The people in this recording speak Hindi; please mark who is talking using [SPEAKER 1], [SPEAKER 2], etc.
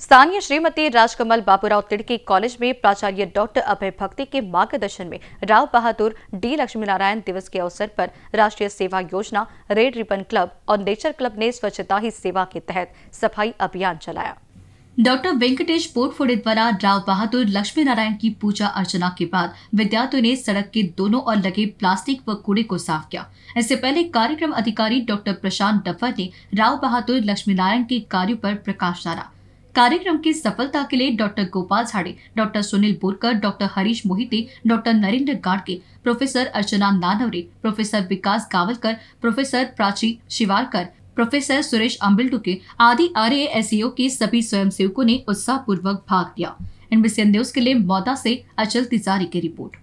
[SPEAKER 1] स्थानीय श्रीमती राजकमल बाबूराव तिड़की कॉलेज में प्राचार्य डॉक्टर अभय भक्ति के मार्गदर्शन में राव बहादुर डी लक्ष्मी नारायण दिवस के अवसर पर राष्ट्रीय सेवा योजना रेड रिबन क्लब और नेचर क्लब ने स्वच्छता ही सेवा के तहत सफाई अभियान चलाया डॉक्टर वेंकटेश पोर्टफोडे द्वारा राव बहादुर लक्ष्मी नारायण की पूजा अर्चना के बाद विद्यार्थियों ने सड़क के दोनों ओर लगे प्लास्टिक व कूड़े को साफ किया इससे पहले कार्यक्रम अधिकारी डॉक्टर प्रशांत डफर ने राव बहादुर लक्ष्मी नारायण के कार्यो पर प्रकाश डाला कार्यक्रम की सफलता के लिए doctor Gopal Jhade doctor Sunil Borkar doctor Harish Mohite doctor Narendra Gadke professor Archana Nanware professor Vikas Gawalkar professor Prachi Shivarkar professor Suresh Ambiltuke आदि आर e के सभी स्वयंसेवकों ने उत्साहपूर्वक भाग लिया एनबीसी न्यूज के लिए मौदा से अचल तिजारी की रिपोर्ट